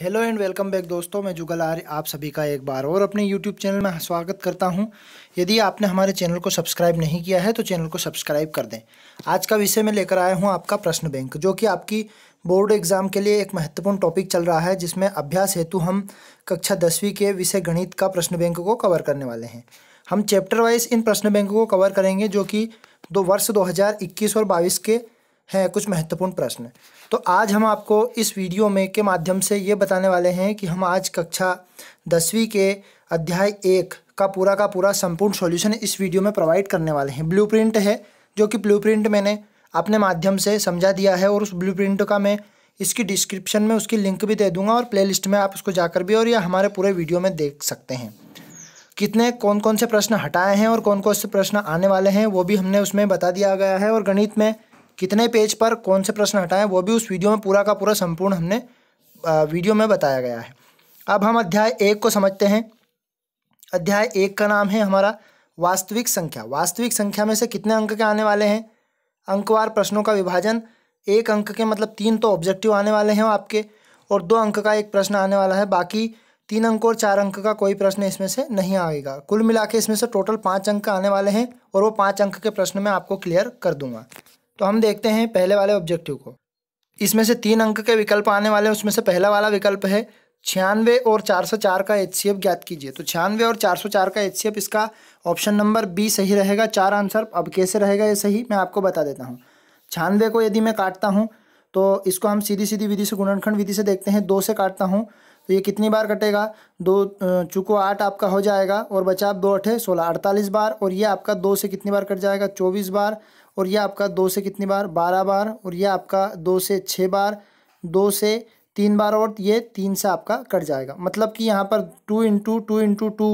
hello and welcome back दोस्तों मैं जुगल आर्य आप सभी का एक बार और अपने यूट्यूब चैनल में स्वागत करता हूं यदि आपने हमारे चैनल को सब्सक्राइब नहीं किया है तो चैनल को सब्सक्राइब कर दें आज का विषय मैं लेकर आया हूं आपका प्रश्न बैंक जो कि आपकी बोर्ड एग्ज़ाम के लिए एक महत्वपूर्ण टॉपिक चल रहा है जिसमें अभ्यास हेतु हम कक्षा दसवीं के विषय गणित का प्रश्न बैंक को कवर करने वाले हैं हम चैप्टर वाइज इन प्रश्न बैंक को कवर करेंगे जो कि दो वर्ष दो और बाईस के हैं कुछ महत्वपूर्ण प्रश्न तो आज हम आपको इस वीडियो में के माध्यम से ये बताने वाले हैं कि हम आज कक्षा दसवीं के अध्याय एक का पूरा का पूरा संपूर्ण सॉल्यूशन इस वीडियो में प्रोवाइड करने वाले हैं ब्लू है जो कि ब्लू मैंने अपने माध्यम से समझा दिया है और उस ब्लू का मैं इसकी डिस्क्रिप्शन में उसकी लिंक भी दे दूंगा और प्लेलिस्ट में आप उसको जाकर भी और या हमारे पूरे वीडियो में देख सकते हैं कितने कौन कौन से प्रश्न हटाए हैं और कौन कौन से प्रश्न आने वाले हैं वो भी हमने उसमें बता दिया गया है और गणित में कितने पेज पर कौन से प्रश्न हटाएं वो भी उस वीडियो में पूरा का पूरा संपूर्ण हमने वीडियो में बताया गया है अब हम अध्याय एक को समझते हैं अध्याय एक का नाम है हमारा वास्तविक संख्या वास्तविक संख्या में से कितने अंक के आने वाले हैं अंकवार प्रश्नों का विभाजन एक अंक के मतलब तीन तो ऑब्जेक्टिव आने वाले हैं आपके और दो अंक का एक प्रश्न आने वाला है बाकी तीन अंक और चार अंक का कोई प्रश्न इसमें से नहीं आएगा कुल मिला के इसमें से टोटल पाँच अंक आने वाले हैं और वो पाँच अंक के प्रश्न मैं आपको क्लियर कर दूंगा तो हम देखते हैं पहले वाले ऑब्जेक्टिव को इसमें से तीन अंक के विकल्प आने वाले हैं उसमें से पहला वाला विकल्प है छियानवे और चार सौ चार का एच सी एफ ज्ञात कीजिए तो छियानवे और चार सौ चार का एच सी एफ इसका ऑप्शन नंबर बी सही रहेगा चार आंसर अब कैसे रहेगा ये सही मैं आपको बता देता हूँ छियानवे को यदि मैं काटता हूँ तो इसको हम सीधी सीधी विधि से गुणनखंड विधि से देखते हैं दो से काटता हूँ तो ये कितनी बार कटेगा दो चूको आठ आपका हो जाएगा और बचा दो अठे सोलह अड़तालीस बार और ये आपका दो से कितनी बार कट जाएगा चौबीस बार और यह आपका दो से कितनी बार बारह बार और यह आपका दो से छः बार दो से तीन बार और ये तीन से आपका कट जाएगा मतलब कि यहाँ पर two into two into two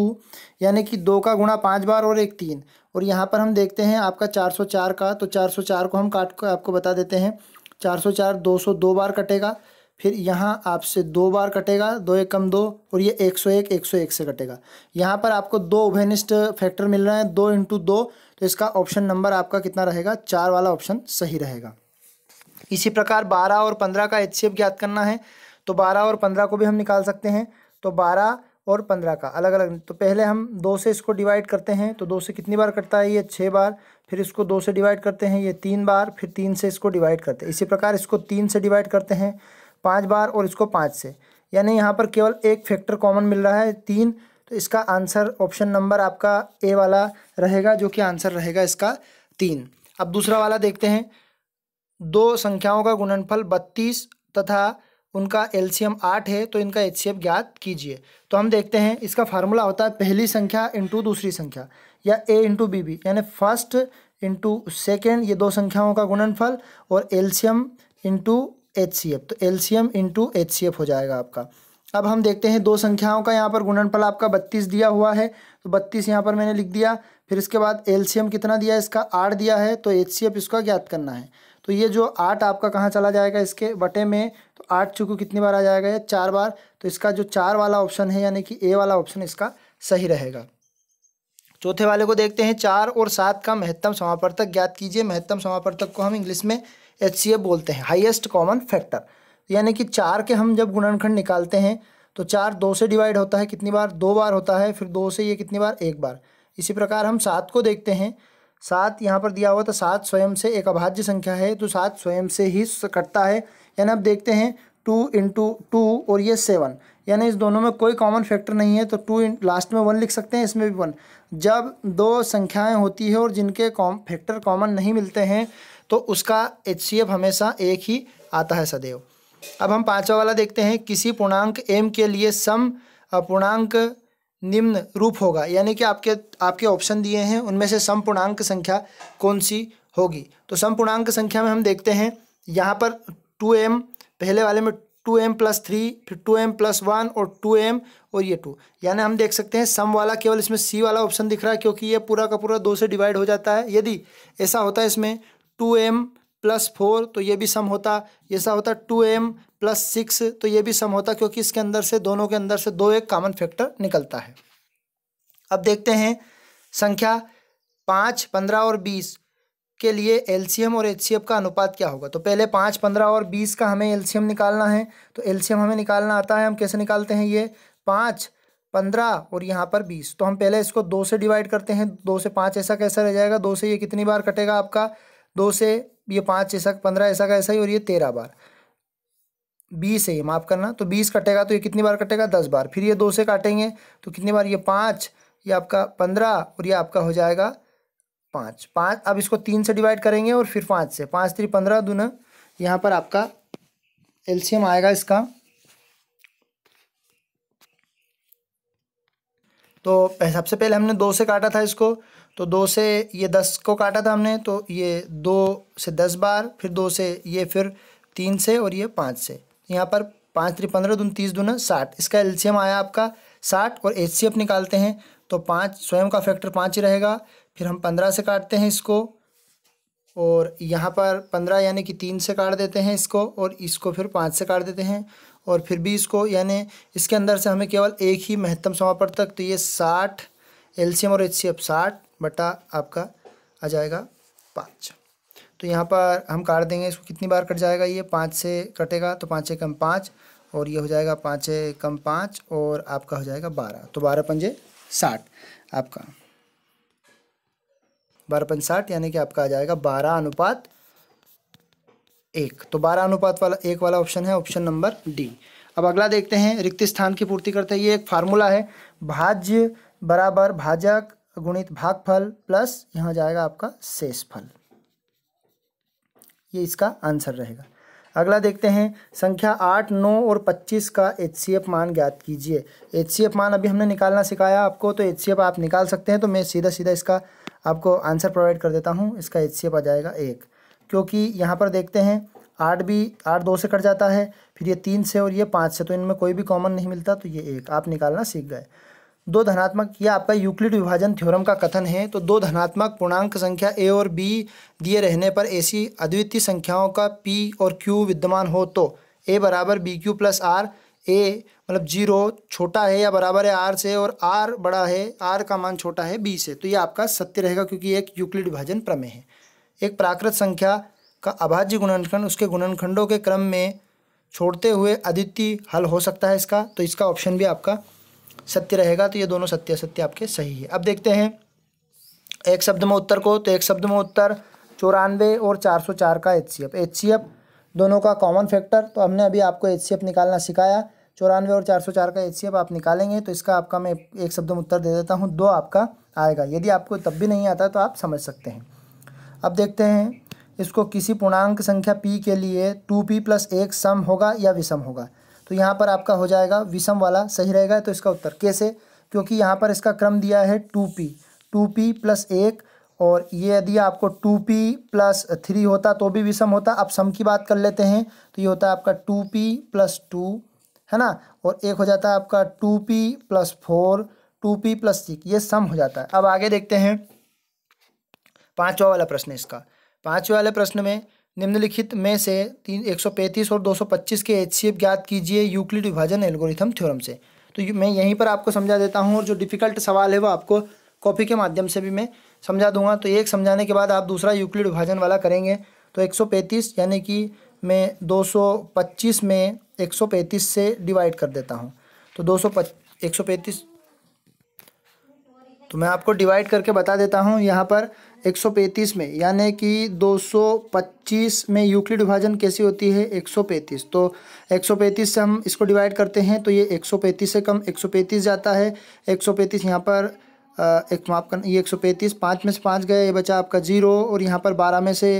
यानी कि दो का गुणा पाँच बार और एक तीन और यहाँ पर हम देखते हैं आपका चार सौ चार का तो चार सौ चार को हम काट कर आपको बता देते हैं चार सौ चार दो सौ दो बार कटेगा फिर यहाँ आपसे दो बार कटेगा दो एक कम दो और ये एक सौ एक एक सौ एक से कटेगा यहाँ पर आपको दो उभेनिस्ट फैक्टर मिल रहे हैं दो इंटू दो तो इसका ऑप्शन नंबर आपका कितना रहेगा चार वाला ऑप्शन सही रहेगा इसी प्रकार बारह और पंद्रह का एच ज्ञात करना है तो बारह और पंद्रह को भी हम निकाल सकते हैं तो बारह और पंद्रह का अलग अलग तो पहले हम दो से इसको डिवाइड करते हैं तो दो से कितनी बार कटता है ये छः बार फिर इसको दो से डिवाइड करते हैं ये तीन बार फिर तीन से इसको डिवाइड करते हैं इसी प्रकार इसको तीन से डिवाइड करते हैं पाँच बार और इसको पाँच से यानी यहाँ पर केवल एक फैक्टर कॉमन मिल रहा है तीन तो इसका आंसर ऑप्शन नंबर आपका ए वाला रहेगा जो कि आंसर रहेगा इसका तीन अब दूसरा वाला देखते हैं दो संख्याओं का गुणनफल बत्तीस तथा उनका एलसीएम आठ है तो इनका एच ज्ञात कीजिए तो हम देखते हैं इसका फार्मूला होता है पहली संख्या इंटू दूसरी संख्या या ए इंटू बी बी यानी फर्स्ट इंटू सेकेंड ये दो संख्याओं का गुणनफल और LCM into H C F तो LCM into H C F हो जाएगा आपका अब हम देखते हैं दो संख्याओं का यहाँ पर गुणनफल आपका बत्तीस दिया हुआ है तो बत्तीस यहाँ पर मैंने लिख दिया फिर इसके बाद एम कितना दिया है इसका आठ दिया है तो एच सी एफ इसका ज्ञात करना है तो ये जो आठ आपका कहाँ चला जाएगा इसके बटे में तो आठ चूकू कितनी बार आ जाएगा ये चार बार तो इसका जो चार वाला ऑप्शन है यानी कि ए वाला ऑप्शन इसका सही रहेगा चौथे वाले को देखते हैं चार और सात का महत्तम समापर्तक ज्ञात कीजिए महत्तम समापर्तक को हम इंग्लिश में एच बोलते हैं हाइएस्ट कॉमन फैक्टर यानी कि चार के हम जब गुणनखंड निकालते हैं तो चार दो से डिवाइड होता है कितनी बार दो बार होता है फिर दो से ये कितनी बार एक बार इसी प्रकार हम सात को देखते हैं सात यहाँ पर दिया हुआ था सात स्वयं से एक अभाज्य संख्या है तो सात स्वयं से ही कटता है यानी अब देखते हैं टू इंटू टू और ये सेवन यानी इस दोनों में कोई कॉमन फैक्टर नहीं है तो टू इन लास्ट में वन लिख सकते हैं इसमें भी वन जब दो संख्याएं होती है और जिनके कॉम फैक्टर कॉमन नहीं मिलते हैं तो उसका एच हमेशा एक ही आता है सदैव अब हम पाँचवा वाला देखते हैं किसी पूर्णांक एम के लिए सम पूर्णांक निम्न रूप होगा यानी कि आपके आपके ऑप्शन दिए हैं उनमें से सम पूर्णांक संख्या कौन सी होगी तो सम पूर्णांक संख्या में हम देखते हैं यहाँ पर टू एम पहले वाले में टू एम प्लस थ्री फिर टू एम प्लस वन और टू एम और ये टू यानी हम देख सकते हैं सम वाला केवल इसमें सी वाला ऑप्शन दिख रहा है क्योंकि ये पूरा का पूरा दो से डिवाइड हो जाता है यदि ऐसा होता है इसमें टू एम प्लस फोर तो ये भी सम होता ये होता टू एम प्लस सिक्स तो ये भी सम होता क्योंकि इसके अंदर से दोनों के अंदर से दो एक कॉमन फैक्टर निकलता है अब देखते हैं संख्या पाँच पंद्रह और बीस के लिए एल और एच का अनुपात क्या होगा तो पहले पाँच पंद्रह और बीस का हमें एल निकालना है तो एल हमें निकालना आता है हम कैसे निकालते हैं ये पाँच पंद्रह और यहाँ पर बीस तो हम पहले इसको दो से डिवाइड करते हैं दो से पाँच ऐसा कैसा रह जाएगा दो से ये कितनी बार कटेगा आपका दो से ये पाँच ऐसा पंद्रह ऐसा का ऐसा ही और ये तेरह बार बीस है ये माफ़ करना तो बीस कटेगा तो ये कितनी बार कटेगा दस बार फिर ये दो से काटेंगे तो कितनी बार ये पाँच ये आपका पंद्रह और ये आपका हो जाएगा पाँच पाँच अब इसको तीन से डिवाइड करेंगे और फिर पाँच से पाँच त्री पंद्रह न यहाँ पर आपका एलसीएम आएगा इसका तो सबसे पहले हमने दो से काटा था इसको तो दो से ये दस को काटा था हमने तो ये दो से दस बार फिर दो से ये फिर तीन से और ये पाँच से यहाँ पर पाँच त्री पंद्रह दून तीस दून साठ इसका एल्शियम आया आपका साठ और एच निकालते हैं तो पाँच स्वयं का फैक्टर पाँच ही रहेगा फिर हम पंद्रह से काटते हैं इसको और यहाँ पर पंद्रह यानी कि तीन से काट देते हैं इसको और इसको फिर पाँच से काट देते हैं और फिर भी इसको यानी इसके अंदर से हमें केवल एक ही महत्तम तक तो ये साठ एलसीएम और एचसीएफ साठ बटा आपका आ जाएगा पाँच तो यहाँ पर हम काट देंगे इसको कितनी बार कट जाएगा ये पाँच से कटेगा तो पाँच कम पाँच और ये हो जाएगा पाँच कम पाँच और आपका हो जाएगा बारह तो बारह पंजे साठ आपका बारह पंच साठ यानी कि आपका आ जाएगा बारह अनुपात एक तो बारह अनुपात वाला एक वाला ऑप्शन है ऑप्शन नंबर डी अब अगला देखते हैं रिक्त स्थान की पूर्ति करते हैं ये एक फार्मूला है भाज्य बराबर भाजक गुणित भागफल प्लस यहाँ जाएगा आपका शेषफल ये इसका आंसर रहेगा अगला देखते हैं संख्या आठ नौ और पच्चीस का एच मान ज्ञात कीजिए एच मान अभी हमने निकालना सिखाया आपको तो एच आप निकाल सकते हैं तो मैं सीधा सीधा इसका आपको आंसर प्रोवाइड कर देता हूँ इसका एच आ जाएगा एक क्योंकि यहाँ पर देखते हैं आठ भी आठ दो से कट जाता है फिर ये तीन से और ये पाँच से तो इनमें कोई भी कॉमन नहीं मिलता तो ये एक आप निकालना सीख गए दो धनात्मक यह आपका यूक्लिड विभाजन थ्योरम का कथन है तो दो धनात्मक पूर्णांक संख्या ए और बी दिए रहने पर ऐसी अद्वितीय संख्याओं का पी और क्यू विद्यमान हो तो ए बराबर B Q plus R A मतलब जीरो छोटा है या बराबर है आर से और आर बड़ा है आर का मान छोटा है बी से तो ये आपका सत्य रहेगा क्योंकि एक यूक्लिड विभाजन प्रमेय है एक प्राकृत संख्या का अभाज्य गुणनखंड उसके गुणनखंडों के क्रम में छोड़ते हुए अद्वितीय हल हो सकता है इसका तो इसका ऑप्शन भी आपका सत्य रहेगा तो ये दोनों सत्य सत्य आपके सही है अब देखते हैं एक शब्द में उत्तर को तो एक शब्द में उत्तर चौरानवे और चार सौ चार का H C F H C F दोनों का कॉमन फैक्टर तो हमने अभी आपको एच सी एफ निकालना सिखाया चौरानवे और चार सौ चार का एच सी एफ आप निकालेंगे तो इसका आपका मैं एक शब्द में उत्तर दे देता हूँ दो आपका आएगा यदि आपको तब भी नहीं आता तो आप समझ सकते हैं अब देखते हैं इसको किसी पूर्णांक संख्या पी के लिए टू पी प्लस एक सम होगा या विषम होगा तो यहाँ पर आपका हो जाएगा विषम वाला सही रहेगा तो इसका उत्तर कैसे क्योंकि यहाँ पर इसका क्रम दिया है two P two P plus एक और ये यदि आपको टू पी प्लस थ्री होता तो भी विषम होता अब सम की बात कर लेते हैं तो ये होता है आपका टू पी प्लस टू है ना और एक हो जाता है आपका two P plus four two P plus six ये सम हो जाता है अब आगे देखते हैं पाँचवा वाला प्रश्न इसका पाँचवा वाले प्रश्न में निम्नलिखित में से तीन एक सौ पैंतीस और दो सौ पच्चीस के एच ज्ञात कीजिए यूक्लिड विभाजन एल्गोरिथम थ्योरम से तो मैं यहीं पर आपको समझा देता हूँ और जो डिफ़िकल्ट सवाल है वो आपको कॉपी के माध्यम से भी मैं समझा दूंगा तो एक समझाने के बाद आप दूसरा यूक्लिड विभाजन वाला करेंगे तो 135 यानी कि मैं 225 में 135 से डिवाइड कर देता हूँ तो दो सौ तो मैं आपको डिवाइड करके बता देता हूँ यहाँ पर 135 में यानी कि 225 में यूक्लिड विभाजन कैसी होती है 135 तो 135 से हम इसको डिवाइड करते हैं तो ये 135 से कम 135 जाता है 135 यहाँ पर आ, एक माफ कर ये 135 पाँच में से पाँच गया ये बचा आपका ज़ीरो और यहाँ पर बारह में से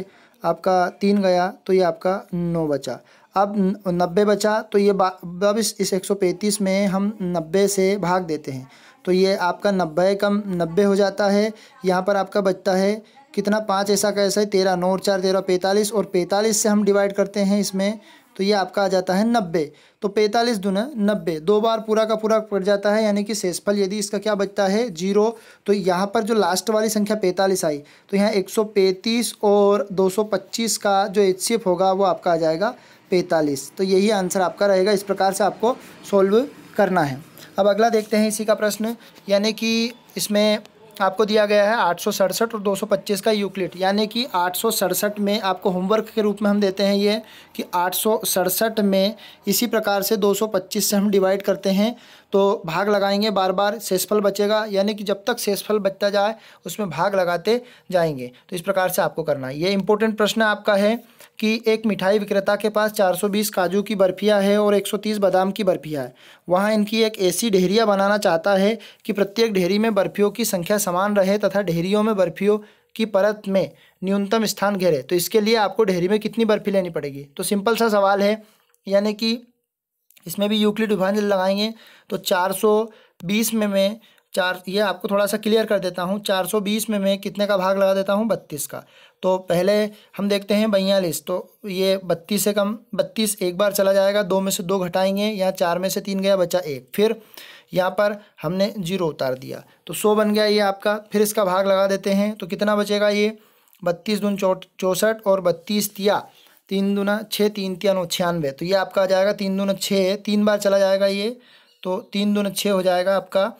आपका तीन गया तो ये आपका नौ बचा अब नब्बे बचा तो ये अब इस एक 135 में हम नब्बे से भाग देते हैं तो ये आपका नब्बे कम नब्बे हो जाता है यहाँ पर आपका बचता है कितना पाँच ऐसा कैसा है तेरह नौ चार तेरह पैंतालीस और पैंतालीस से हम डिवाइड करते हैं इसमें तो ये आपका आ जाता है नब्बे तो पैंतालीस दो नब्बे दो बार पूरा का पूरा पड़ जाता है यानी कि शेषफल यदि इसका क्या बचता है जीरो तो यहाँ पर जो लास्ट वाली संख्या पैंतालीस आई तो यहाँ एक सौ पैंतीस और दो सौ पच्चीस का जो एच होगा वो आपका आ जाएगा पैंतालीस तो यही आंसर आपका रहेगा इस प्रकार से आपको सॉल्व करना है अब अगला देखते हैं इसी का प्रश्न यानी कि इसमें आपको दिया गया है आठ और 225 का यूक्लिड यानी कि आठ में आपको होमवर्क के रूप में हम देते हैं ये कि आठ में इसी प्रकार से 225 से हम डिवाइड करते हैं तो भाग लगाएंगे बार बार सेसफल बचेगा यानी कि जब तक सेसफल बचता जाए उसमें भाग लगाते जाएंगे तो इस प्रकार से आपको करना है ये इंपॉर्टेंट प्रश्न आपका है कि एक मिठाई विक्रेता के पास 420 काजू की बर्फियाँ है और 130 बादाम की बर्फियाँ है वहाँ इनकी एक ऐसी ढेरिया बनाना चाहता है कि प्रत्येक ढेरी में बर्फियों की संख्या समान रहे तथा ढेरियों में बर्फियों की परत में न्यूनतम स्थान घेरे तो इसके लिए आपको ढेरी में कितनी बर्फी लेनी पड़ेगी तो सिंपल सा सवाल है यानी कि इसमें भी यूक्लिड विभाजन लगाएंगे तो 420 में मैं चार ये आपको थोड़ा सा क्लियर कर देता हूँ 420 में मैं कितने का भाग लगा देता हूँ बत्तीस का तो पहले हम देखते हैं बयालीस तो ये बत्तीस से कम बत्तीस एक बार चला जाएगा दो में से दो घटाएंगे यहाँ चार में से तीन गया बचा एक फिर यहाँ पर हमने जीरो उतार दिया तो सौ बन गया ये आपका फिर इसका भाग लगा देते हैं तो कितना बचेगा ये बत्तीस दून चौसठ और बत्तीस तिया तीन दूना छः तीन तिया नौ छियानवे तो ये आपका आ जाएगा तीन दून छः तीन बार चला जाएगा ये तो तीन दून छः हो जाएगा आपका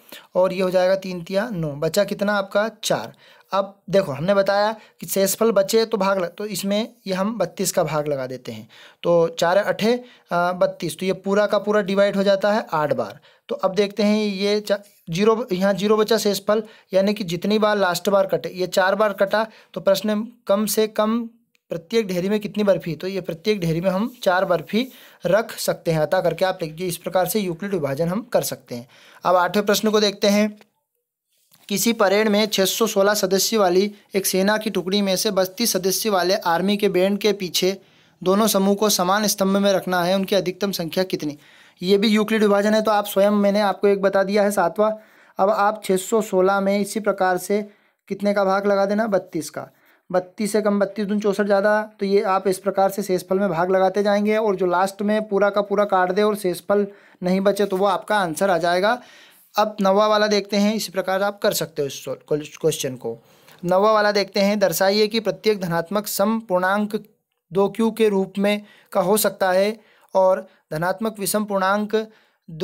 और ये हो जाएगा तीन तिया नौ बचा कितना आपका चार अब देखो हमने बताया कि शेषफल बचे तो भाग लग तो इसमें ये हम बत्तीस का भाग लगा देते हैं तो चार अठे बत्तीस तो ये पूरा का पूरा डिवाइड हो जाता है आठ बार तो अब देखते हैं ये जीरो यहाँ जीरो बचा शेषफल यानी कि जितनी बार लास्ट बार कटे ये चार बार कटा तो प्रश्न कम से कम प्रत्येक ढेरी में कितनी बर्फी तो ये प्रत्येक ढेरी में हम चार बर्फी रख सकते हैं अतः करके आप देखिए इस प्रकार से यूक्लिड विभाजन हम कर सकते हैं अब आठवें प्रश्न को देखते हैं किसी परेड में 616 सदस्य वाली एक सेना की टुकड़ी में से बत्तीस सदस्य वाले आर्मी के बैंड के पीछे दोनों समूह को समान स्तंभ में रखना है उनकी अधिकतम संख्या कितनी ये भी यूक्लिड विभाजन है तो आप स्वयं मैंने आपको एक बता दिया है सातवां अब आप 616 में इसी प्रकार से कितने का भाग लगा देना बत्तीस का बत्तीस से कम बत्तीस दून चौंसठ ज़्यादा तो ये आप इस प्रकार से शेषफल में भाग लगाते जाएंगे और जो लास्ट में पूरा का पूरा काट दे और शेषफल नहीं बचे तो वो आपका आंसर आ जाएगा अब नवा वाला देखते हैं इसी प्रकार आप कर सकते हो इस क्वेश्चन को नवा वाला देखते हैं दर्शाइए कि प्रत्येक धनात्मक सम पूर्णांक दो क्यू के रूप में का हो सकता है और धनात्मक विषम पूर्णांक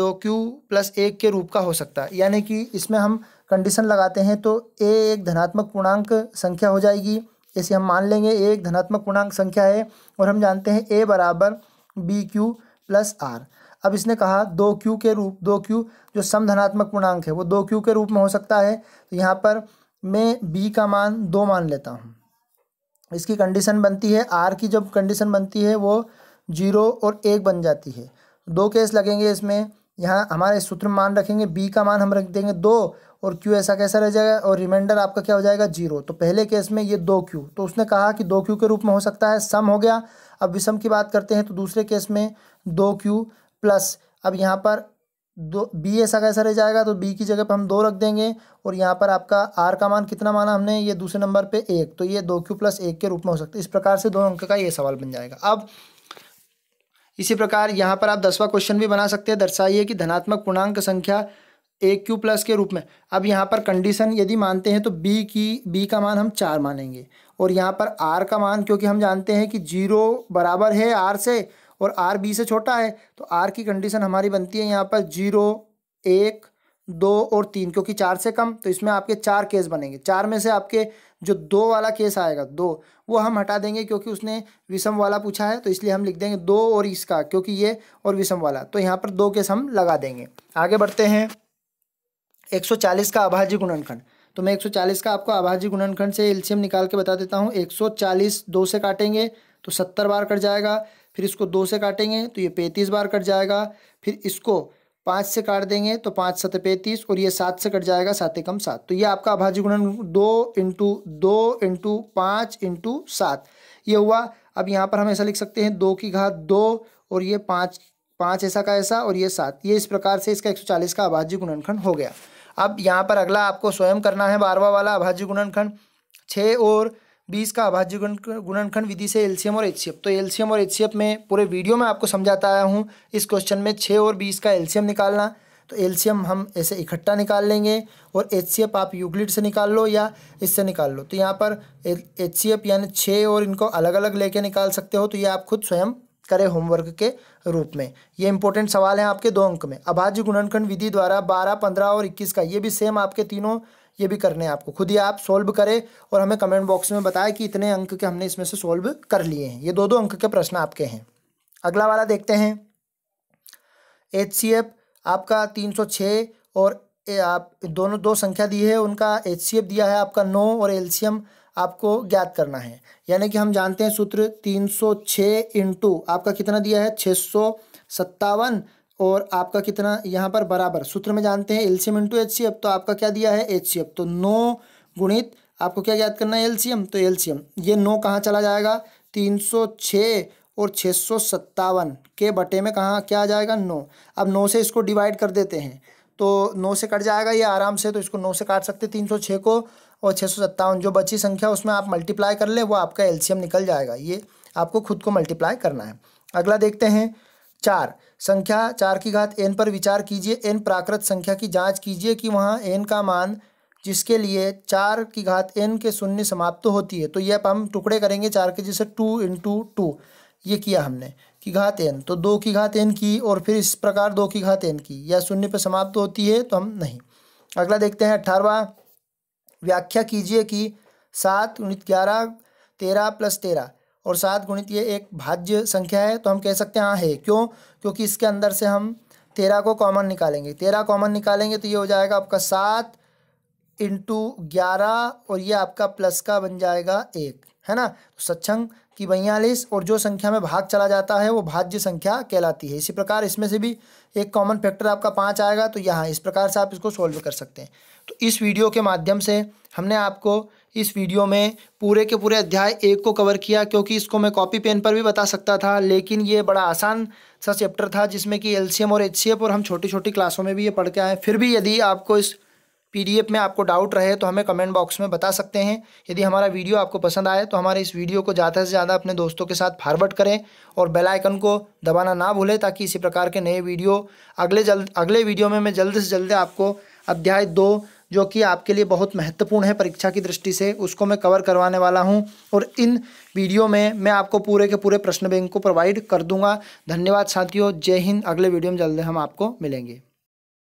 दो क्यू प्लस एक के रूप का हो सकता है यानी कि इसमें हम कंडीशन लगाते हैं तो ए एक धनात्मक पूर्णांक संख्या हो जाएगी इसे हम मान लेंगे ए एक धनात्मक पूर्णांक संख्या है और हम जानते हैं ए बराबर बी क्यू प्लस आर अब इसने कहा दो क्यू के रूप दो क्यू जो धनात्मक पूर्णांक है वो दो क्यू के रूप में हो सकता है तो यहाँ पर मैं बी का मान दो मान लेता हूँ इसकी कंडीशन बनती है आर की जब कंडीशन बनती है वो जीरो और एक बन जाती है दो केस लगेंगे इसमें यहाँ हमारे सूत्र मान रखेंगे बी का मान हम रख देंगे दो और क्यू ऐसा कैसा रह जाएगा और रिमाइंडर आपका क्या हो जाएगा जीरो तो पहले केस में ये दो क्यू तो उसने कहा कि दो क्यू के रूप में हो सकता है सम हो गया अब विषम की बात करते हैं तो दूसरे केस में दो क्यू प्लस अब यहाँ पर दो बी ऐसा कैसा रह जाएगा तो बी की जगह पर हम दो रख देंगे और यहाँ पर आपका आर का मान कितना माना हमने ये दूसरे नंबर पे एक तो ये दो क्यू प्लस एक के रूप में हो सकता है इस प्रकार से दो अंक का ये सवाल बन जाएगा अब इसी प्रकार यहाँ पर आप दसवां क्वेश्चन भी बना सकते हैं दर्शाइए कि धनात्मक पूर्णांक संख्या ए क्यू प्लस के रूप में अब यहाँ पर कंडीशन यदि मानते हैं तो बी की बी का मान हम चार मानेंगे और यहाँ पर आर का मान क्योंकि हम जानते हैं कि जीरो बराबर है आर से और आर बी से छोटा है तो आर की कंडीशन हमारी बनती है यहाँ पर जीरो एक दो और तीन क्योंकि चार से कम तो इसमें आपके चार केस बनेंगे चार में से आपके जो दो वाला केस आएगा दो वो हम हटा देंगे क्योंकि उसने विषम वाला पूछा है तो इसलिए हम लिख देंगे दो और इसका क्योंकि ये और विषम वाला तो यहाँ पर दो केस हम लगा देंगे आगे बढ़ते हैं 140 का आभाजी गुणनखंड तो मैं 140 का आपको अभाजी गुणनखंड से एलसीएम निकाल के बता देता हूँ 140 दो से काटेंगे तो सत्तर बार कट जाएगा फिर इसको दो से काटेंगे तो ये पैंतीस बार कट जाएगा फिर इसको पाँच से काट देंगे तो पाँच सत पैंतीस और ये सात से कट जाएगा सात एकम सात तो ये आपका अभाज्य गुणन दो इंटू दो इंटू पाँच इंटू सात ये हुआ अब यहाँ पर हम ऐसा लिख सकते हैं दो की घात दो और ये पाँच पाँच ऐसा का ऐसा और ये सात ये इस प्रकार से इसका एक सौ चालीस का अभाज्य गुणनखंड हो गया अब यहाँ पर अगला आपको स्वयं करना है बारवा वाला अभाज्य गुणनखंड छः और बीस का अभाज्य गुणनखंड विधि से एलसीएम और एच तो एलसीएम और एच में पूरे वीडियो में आपको समझाता आया हूँ इस क्वेश्चन में छः और बीस का एलसीएम निकालना तो एलसीएम हम ऐसे इकट्ठा निकाल लेंगे और एच आप यूक्लिड से निकाल लो या इससे निकाल लो तो यहाँ पर एच यानी छः और इनको अलग अलग लेके निकाल सकते हो तो ये आप खुद स्वयं करें होमवर्क के रूप में ये इंपॉर्टेंट सवाल है आपके दो अंक में अभाज्य गुणनखंड विधि द्वारा बारह पंद्रह और इक्कीस का ये भी सेम आपके तीनों ये भी करने हैं आपको खुद ही आप सॉल्व करें और हमें कमेंट बॉक्स में बताएं कि इतने अंक के हमने इसमें से सॉल्व कर लिए हैं ये दो दो अंक के प्रश्न आपके हैं अगला वाला देखते हैं एच आपका तीन और ए, आप दोनों दो संख्या दी है उनका एच दिया है आपका नौ और एल्शियम आपको ज्ञात करना है यानी कि हम जानते हैं सूत्र तीन सौ छः इंटू आपका कितना दिया है छः सौ सत्तावन और आपका कितना यहाँ पर बराबर सूत्र में जानते हैं एलसीएम इंटू एच तो आपका क्या दिया है एच तो नौ गुणित आपको क्या याद करना है एलसीएम तो एलसीएम ये नौ कहाँ चला जाएगा तीन सौ छः और छः सौ सत्तावन के बटे में कहाँ क्या आ जाएगा नौ अब नौ से इसको डिवाइड कर देते हैं तो नौ से कट जाएगा ये आराम से तो इसको नौ से काट सकते तीन सौ छः को और छः सौ सत्तावन जो बची संख्या उसमें आप मल्टीप्लाई कर ले वो आपका एलसीएम निकल जाएगा ये आपको खुद को मल्टीप्लाई करना है अगला देखते हैं चार संख्या चार की घात एन पर विचार कीजिए एन प्राकृत संख्या की जांच कीजिए कि वहाँ एन का मान जिसके लिए चार की घात एन के शून्य समाप्त तो होती है तो ये अब हम टुकड़े करेंगे चार के जैसे टू इंटू टू ये किया हमने की घात एन तो दो की घात एन की और फिर इस प्रकार दो की घात एन की या शून्य पर समाप्त तो होती है तो हम नहीं अगला देखते हैं अठारवा व्याख्या कीजिए कि सात उन्नीस ग्यारह तेरह प्लस तेरह और सात गुणित ये एक भाज्य संख्या है तो हम कह सकते हैं हाँ है क्यों क्योंकि इसके अंदर से हम तेरह को कॉमन निकालेंगे तेरह कॉमन निकालेंगे तो ये हो जाएगा आपका सात इंटू ग्यारह और ये आपका प्लस का बन जाएगा एक है ना तो सच्छंग की बयालीस और जो संख्या में भाग चला जाता है वो भाज्य संख्या कहलाती है इसी प्रकार इसमें से भी एक कॉमन फैक्टर आपका पाँच आएगा तो यहाँ इस प्रकार से आप इसको सॉल्व कर सकते हैं तो इस वीडियो के माध्यम से हमने आपको इस वीडियो में पूरे के पूरे अध्याय एक को कवर किया क्योंकि इसको मैं कॉपी पेन पर भी बता सकता था लेकिन ये बड़ा आसान सा चैप्टर था जिसमें कि एलसीएम और एचसीएफ और हम छोटी छोटी क्लासों में भी ये पढ़ के आए फिर भी यदि आपको इस पीडीएफ में आपको डाउट रहे तो हमें कमेंट बॉक्स में बता सकते हैं यदि हमारा वीडियो आपको पसंद आए तो हमारे इस वीडियो को ज़्यादा से ज़्यादा अपने दोस्तों के साथ फारवर्ड करें और बेल आइकन को दबाना ना भूलें ताकि इसी प्रकार के नए वीडियो अगले जल्द अगले वीडियो में मैं जल्द से जल्द आपको अध्याय दो जो कि आपके लिए बहुत महत्वपूर्ण है परीक्षा की दृष्टि से उसको मैं कवर करवाने वाला हूँ और इन वीडियो में मैं आपको पूरे के पूरे प्रश्न बैंक को प्रोवाइड कर दूंगा धन्यवाद साथियों जय हिंद अगले वीडियो में जल्द हम आपको मिलेंगे